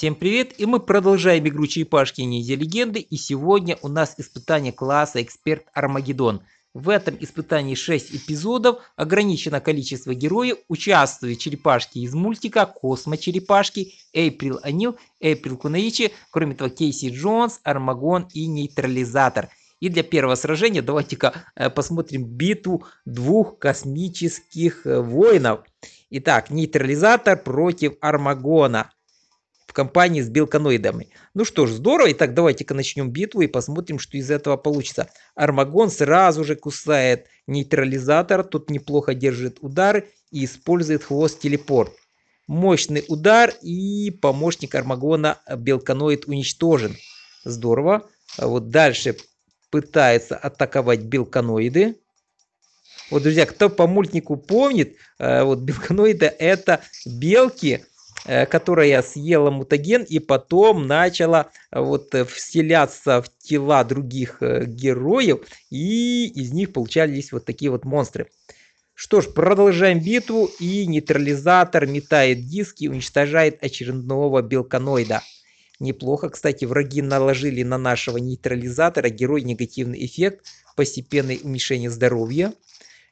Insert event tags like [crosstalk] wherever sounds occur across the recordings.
Всем привет! И мы продолжаем игру черепашки ниндзя легенды. И сегодня у нас испытание класса эксперт Армагеддон. В этом испытании 6 эпизодов, ограничено количество героев, участвуют черепашки из мультика, космо-черепашки, Эйприл Анил, Эйприл Кунаичи, кроме того Кейси Джонс, Армагон и Нейтрализатор. И для первого сражения давайте-ка э, посмотрим биту двух космических э, воинов. Итак, Нейтрализатор против Армагона в компании с белканоидами. Ну что ж, здорово. Итак, давайте-ка начнем битву и посмотрим, что из этого получится. Армагон сразу же кусает нейтрализатор, тут неплохо держит удар и использует хвост телепорт. Мощный удар и помощник Армагона белканоид уничтожен. Здорово. А вот дальше пытается атаковать белканоиды. Вот, друзья, кто по мультику помнит, э, вот белканоиды это белки, Э, которая съела мутаген и потом начала э, вот э, вселяться в тела других героев, и из них получались вот такие вот монстры. Что ж, продолжаем битву, и нейтрализатор метает диски уничтожает очередного белканоида. Неплохо, кстати, враги наложили на нашего нейтрализатора герой негативный эффект, постепенное уменьшение здоровья.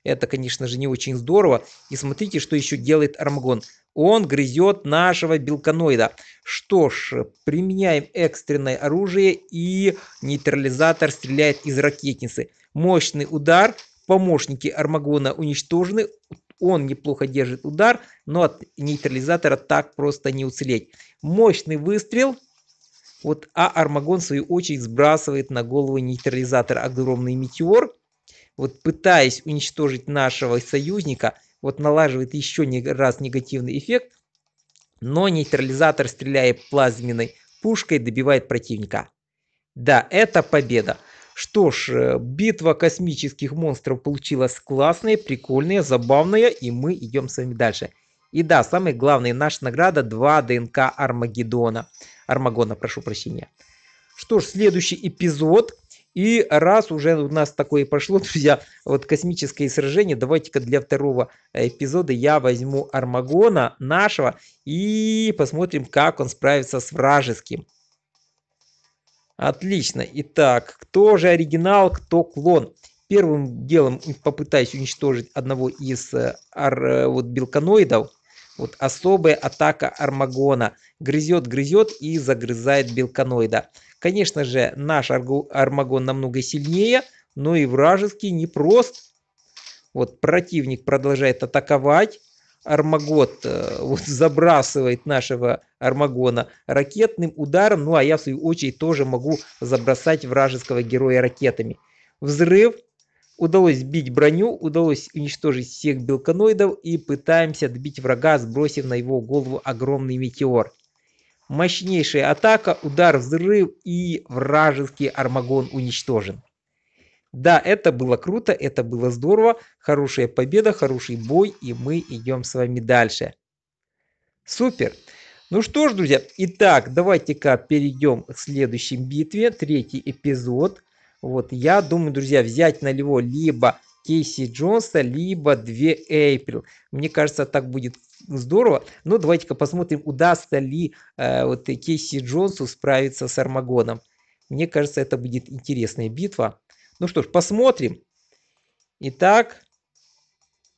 Это, конечно же, не очень здорово. И смотрите, что еще делает Армагон. Он грызет нашего белканоида. Что ж, применяем экстренное оружие и нейтрализатор стреляет из ракетницы. Мощный удар, помощники Армагона уничтожены, он неплохо держит удар, но от нейтрализатора так просто не уцелеть. Мощный выстрел, вот, а Армагон в свою очередь сбрасывает на голову нейтрализатора огромный метеор вот пытаясь уничтожить нашего союзника, вот налаживает еще не раз негативный эффект, но нейтрализатор, стреляя плазменной пушкой, добивает противника. Да, это победа. Что ж, э, битва космических монстров получилась классная, прикольная, забавная, и мы идем с вами дальше. И да, самое главное, наша награда 2 ДНК Армагеддона. Армагона, прошу прощения. Что ж, следующий эпизод и раз уже у нас такое пошло, [laughs] друзья, вот космическое сражение, давайте-ка для второго э, эпизода я возьму Армагона нашего и посмотрим, как он справится с вражеским. Отлично. Итак, кто же оригинал, кто клон? Первым делом попытаюсь уничтожить одного из э, ар, э, вот, белканоидов. Вот особая атака Армагона. Грызет, грызет и загрызает белканоида. Конечно же, наш Армагон намного сильнее, но и вражеский непрост. Вот противник продолжает атаковать. Армагот э, вот, забрасывает нашего Армагона ракетным ударом, ну а я в свою очередь тоже могу забросать вражеского героя ракетами. Взрыв, удалось сбить броню, удалось уничтожить всех белканоидов и пытаемся добить врага, сбросив на его голову огромный метеор. Мощнейшая атака, удар, взрыв и вражеский Армагон уничтожен. Да, это было круто, это было здорово, хорошая победа, хороший бой, и мы идем с вами дальше. Супер! Ну что ж, друзья, итак, давайте-ка перейдем к следующей битве, третий эпизод. Вот, я думаю, друзья, взять на него либо Кейси Джонса, либо 2 Эйприл. Мне кажется, так будет здорово. Но давайте-ка посмотрим, удастся ли э, вот э, Кейси Джонсу справиться с Армагоном. Мне кажется, это будет интересная битва. Ну что ж, посмотрим. Итак,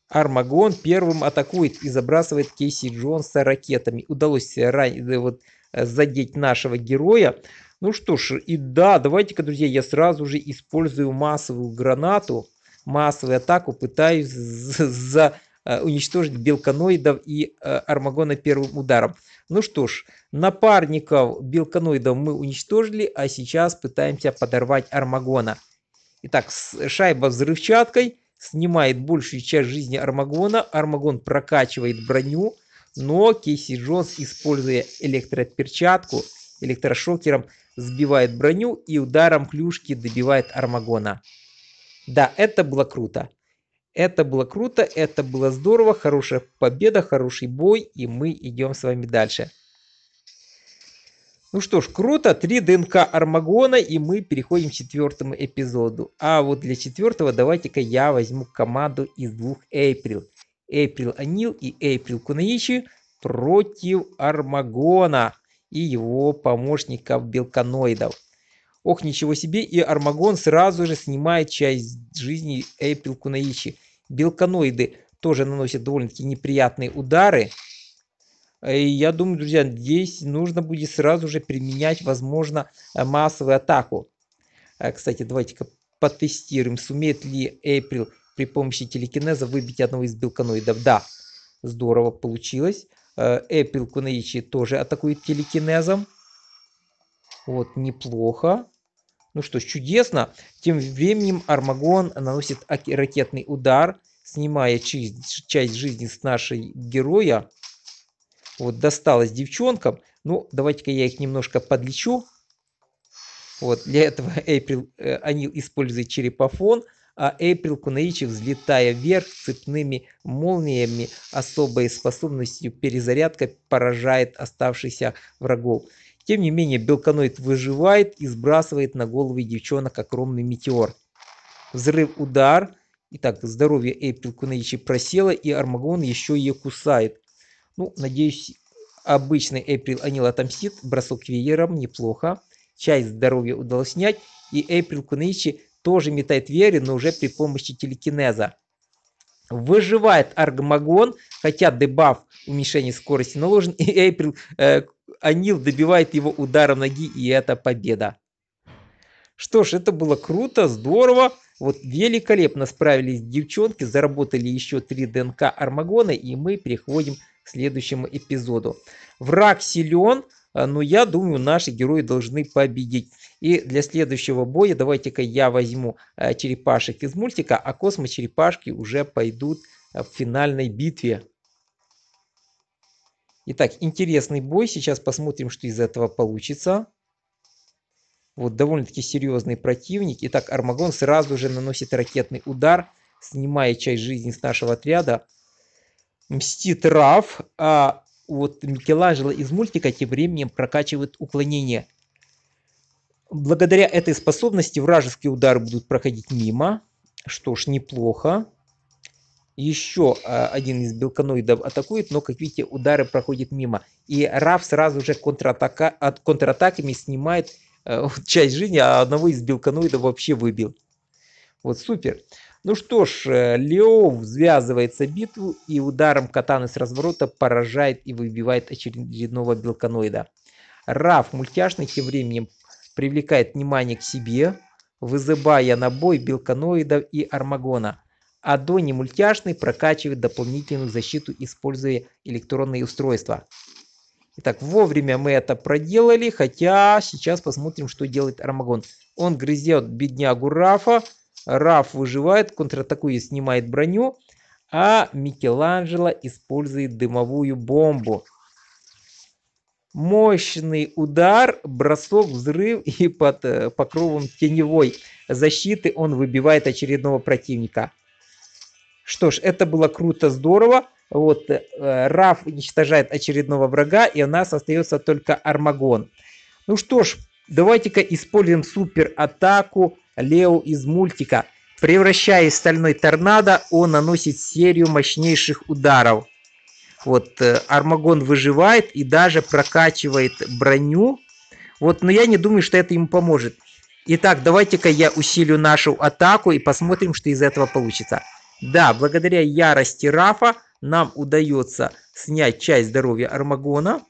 Армагон первым атакует и забрасывает Кейси Джонса ракетами. Удалось ран... Э, вот, э, задеть нашего героя. Ну что ж, и да, давайте-ка, друзья, я сразу же использую массовую гранату, массовую атаку, пытаюсь за Э, уничтожить белканоидов и э, Армагона первым ударом. Ну что ж, напарников белканоидов мы уничтожили, а сейчас пытаемся подорвать Армагона. Итак, шайба взрывчаткой снимает большую часть жизни Армагона. Армагон прокачивает броню, но Кейси Джонс, используя электроперчатку, электрошокером, сбивает броню и ударом клюшки добивает Армагона. Да, это было круто. Это было круто, это было здорово, хорошая победа, хороший бой, и мы идем с вами дальше. Ну что ж, круто, 3 ДНК Армагона, и мы переходим к четвертому эпизоду. А вот для четвертого давайте-ка я возьму команду из двух Эйприл. Эйприл Анил и Эйприл Кунаичи против Армагона и его помощников белканоидов. Ох, ничего себе, и Армагон сразу же снимает часть жизни Эппел Кунаичи. Белканоиды тоже наносят довольно-таки неприятные удары. Э, и я думаю, друзья, здесь нужно будет сразу же применять, возможно, э, массовую атаку. Э, кстати, давайте-ка потестируем, сумеет ли Эйприл при помощи телекинеза выбить одного из белканоидов. Да, здорово получилось. Эйприл Кунаичи тоже атакует телекинезом. Вот, неплохо. Ну что ж, чудесно. Тем временем Армагон наносит ракетный удар, снимая часть жизни с нашей героя. Вот досталось девчонкам. Ну, давайте-ка я их немножко подлечу. Вот, для этого [laughs] Эйприл, э, Анил использует черепофон, а Эйприл Кунаичи, взлетая вверх цепными молниями, особой способностью перезарядка поражает оставшихся врагов. Тем не менее, белканоид выживает и сбрасывает на головы девчонок огромный метеор. Взрыв, удар. Итак, здоровье Эппел Кунэйчи просело, и Армагон еще ее кусает. Ну, надеюсь, обычный Эприл Анил отомстит. Бросок веером неплохо. Часть здоровья удалось снять. И Эприл Кунэйчи тоже метает вееры, но уже при помощи телекинеза. Выживает Армагон, хотя дебаф уменьшение скорости наложен, и Эйприл э, Анил добивает его ударом ноги, и это победа. Что ж, это было круто, здорово. Вот великолепно справились девчонки, заработали еще 3 ДНК Армагона, и мы переходим к следующему эпизоду. Враг силен, а, но я думаю, наши герои должны победить. И для следующего боя давайте-ка я возьму а, черепашек из мультика, а космочерепашки уже пойдут а, в финальной битве. Итак, интересный бой. Сейчас посмотрим, что из этого получится. Вот довольно-таки серьезный противник. Итак, Армагон сразу же наносит ракетный удар, снимая часть жизни с нашего отряда. Мстит Раф, а вот Микеланджело из мультика тем временем прокачивает уклонение. Благодаря этой способности вражеские удары будут проходить мимо. Что ж, неплохо еще а, один из белканоидов атакует, но, как видите, удары проходят мимо. И Раф сразу же контратака, от контратаками снимает э, [laughs] часть жизни, а одного из белканоидов вообще выбил. Вот супер. Ну что ж, э, Лео связывается в битву и ударом катаны с разворота поражает и выбивает очередного белканоида. Раф мультяшный тем временем привлекает внимание к себе, вызывая на бой белканоидов и армагона – а до немультяшной прокачивает дополнительную защиту, используя электронные устройства. Итак, вовремя мы это проделали, хотя сейчас посмотрим, что делает Армагон. Он грызет беднягу Рафа, Раф выживает, контратакует, снимает броню, а Микеланджело использует дымовую бомбу. Мощный удар, бросок, взрыв и под э, покровом теневой защиты он выбивает очередного противника. Что ж, это было круто, здорово. Вот э, Раф уничтожает очередного врага, и у нас остается только Армагон. Ну что ж, давайте-ка используем супер-атаку Лео из мультика. Превращаясь в стальной торнадо, он наносит серию мощнейших ударов. Вот э, Армагон выживает и даже прокачивает броню. Вот, но я не думаю, что это ему поможет. Итак, давайте-ка я усилю нашу атаку и посмотрим, что из этого получится. Да, благодаря ярости Рафа нам удается снять часть здоровья Армагона.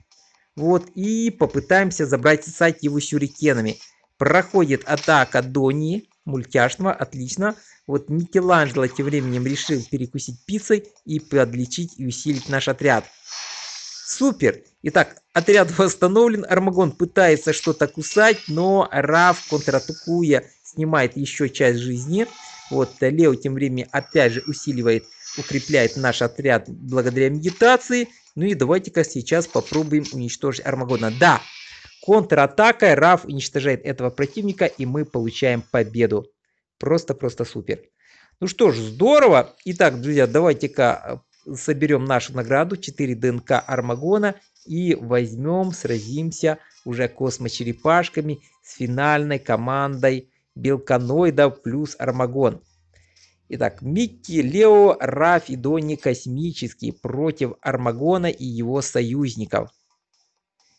Вот, и попытаемся забрать сать его сюрикенами. Проходит атака Дони, мультяшного, отлично. Вот Микеланджело тем временем решил перекусить пиццей и подлечить и усилить наш отряд. Супер! Итак, отряд [laughs] восстановлен, Армагон пытается что-то кусать, но Раф, контратакуя, снимает еще часть жизни. Вот э, Лео тем временем опять же усиливает, укрепляет наш отряд благодаря медитации. Ну и давайте-ка сейчас попробуем уничтожить Армагона. Да, контратака, Раф уничтожает этого противника, и мы получаем победу. Просто-просто супер. Ну что ж, здорово. Итак, друзья, давайте-ка э, соберем нашу награду 4 ДНК Армагона и возьмем, сразимся уже космочерепашками с финальной командой белканоидов плюс Армагон. Итак, Микки, Лео, Раф и Донни космические против Армагона и его союзников.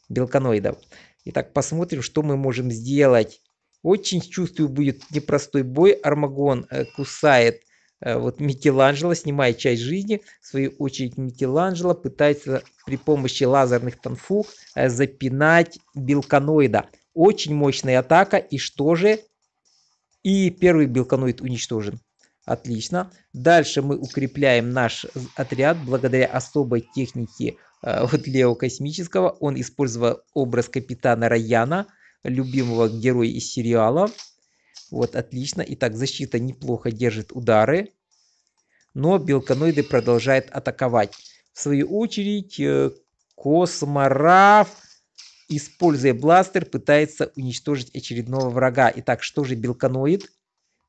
Белканоидов. Итак, посмотрим, что мы можем сделать. Очень, чувствую, будет непростой бой. Армагон э, кусает э, вот Микеланджело, снимает часть жизни. В свою очередь Микеланджело пытается при помощи лазерных танфук э, запинать белканоида. Очень мощная атака. И что же? И первый белканоид уничтожен. Отлично. Дальше мы укрепляем наш отряд благодаря особой технике э, вот Лео Космического. Он использовал образ капитана Раяна, любимого героя из сериала. Вот, отлично. Итак, защита неплохо держит удары. Но белканоиды продолжают атаковать. В свою очередь, э, Косморав используя бластер, пытается уничтожить очередного врага. Итак, что же белконоид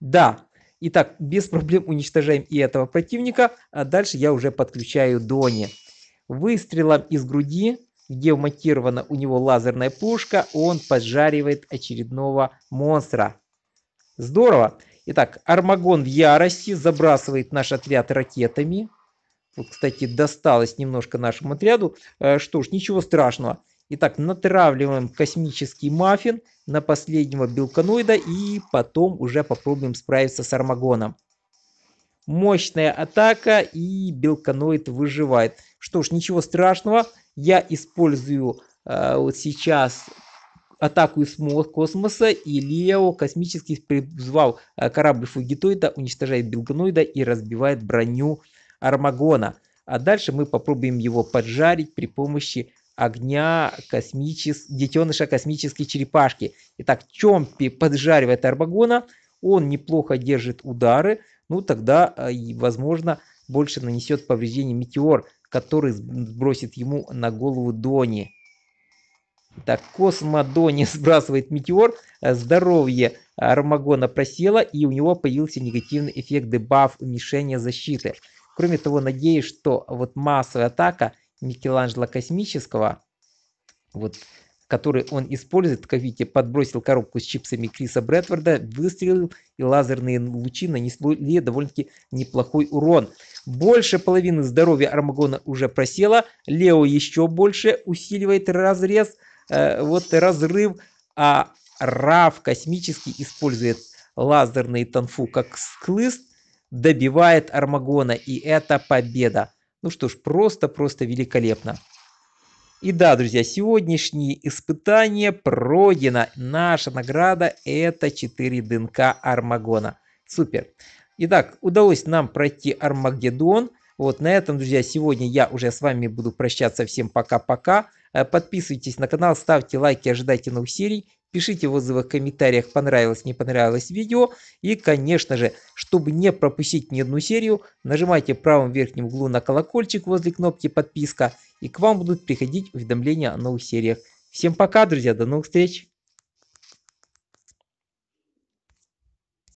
Да. Итак, без проблем уничтожаем и этого противника, а дальше я уже подключаю Дони. Выстрелом из груди, где вмонтирована у него лазерная пушка, он поджаривает очередного монстра. Здорово. Итак, Армагон в ярости забрасывает наш отряд ракетами. Вот, кстати, досталось немножко нашему отряду. Э, что ж, ничего страшного. Итак, натравливаем космический маффин на последнего белканоида и потом уже попробуем справиться с Армагоном. Мощная атака и белканоид выживает. Что ж, ничего страшного. Я использую э, вот сейчас атаку из космоса, и Лео космически призвал э, корабль Фугитоида, уничтожает Белганоида и разбивает броню Армагона. А дальше мы попробуем его поджарить при помощи огня космичес... детеныша космической черепашки. Итак, Чомпи поджаривает Арбагона, он неплохо держит удары, ну тогда, э, возможно, больше нанесет повреждение Метеор, который сбросит ему на голову Дони. Так, Космодони [laughs] сбрасывает Метеор, здоровье Армагона просело, и у него появился негативный эффект дебаф уменьшения защиты. Кроме того, надеюсь, что вот массовая атака Микеланджело Космического, вот, который он использует, как видите, подбросил коробку с чипсами Криса Брэдфорда, выстрелил, и лазерные лучи нанесли довольно-таки неплохой урон. Больше половины здоровья Армагона уже просело, Лео еще больше усиливает разрез, э, вот разрыв, а Раф Космический использует лазерные танфу как склыст, добивает Армагона, и это победа. Ну что ж, просто-просто великолепно. И да, друзья, сегодняшнее испытание пройдено. Наша награда это 4 ДНК Армагона. Супер. Итак, удалось нам пройти Армагеддон. Вот на этом, друзья, сегодня я уже с вами буду прощаться. Всем пока-пока. Э, подписывайтесь на канал, ставьте лайки, ожидайте новых серий. Пишите в отзывах, в комментариях, понравилось, не понравилось видео. И, конечно же, чтобы не пропустить ни одну серию, нажимайте в правом верхнем углу на колокольчик возле кнопки подписка. И к вам будут приходить уведомления о новых сериях. Всем пока, друзья, до новых встреч!